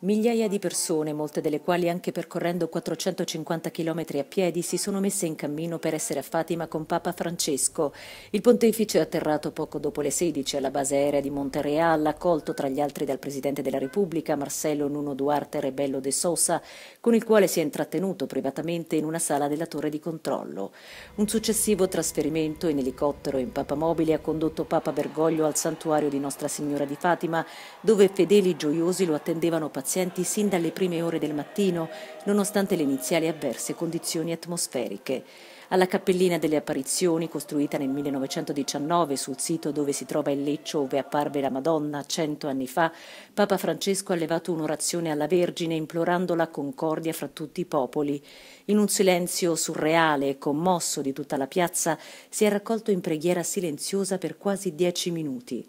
Migliaia di persone, molte delle quali anche percorrendo 450 km a piedi, si sono messe in cammino per essere a Fatima con Papa Francesco. Il pontefice, è atterrato poco dopo le 16 alla base aerea di Monterreal, accolto tra gli altri dal Presidente della Repubblica, Marcello Nuno Duarte Rebello de Sosa, con il quale si è intrattenuto privatamente in una sala della torre di controllo. Un successivo trasferimento in elicottero e in Papa Mobile ha condotto Papa Bergoglio al santuario di Nostra Signora di Fatima, dove fedeli gioiosi lo attendevano pazientemente pazienti sin dalle prime ore del mattino, nonostante le iniziali avverse condizioni atmosferiche. Alla Cappellina delle Apparizioni, costruita nel 1919 sul sito dove si trova il leccio ove apparve la Madonna cento anni fa, Papa Francesco ha levato un'orazione alla Vergine implorando la concordia fra tutti i popoli. In un silenzio surreale e commosso di tutta la piazza si è raccolto in preghiera silenziosa per quasi dieci minuti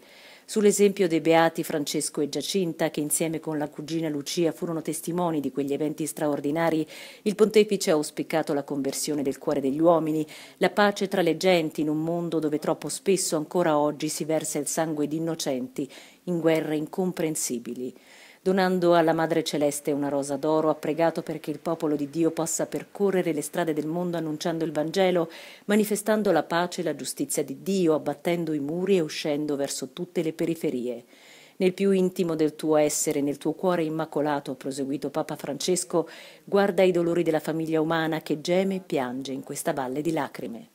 sull'esempio dei beati Francesco e Giacinta, che insieme con la cugina Lucia furono testimoni di quegli eventi straordinari, il pontefice ha auspicato la conversione del cuore degli uomini, la pace tra le genti in un mondo dove troppo spesso ancora oggi si versa il sangue di innocenti in guerre incomprensibili. Donando alla Madre Celeste una rosa d'oro, ha pregato perché il popolo di Dio possa percorrere le strade del mondo annunciando il Vangelo, manifestando la pace e la giustizia di Dio, abbattendo i muri e uscendo verso tutte le periferie. Nel più intimo del tuo essere, nel tuo cuore immacolato, proseguito Papa Francesco, guarda i dolori della famiglia umana che geme e piange in questa valle di lacrime.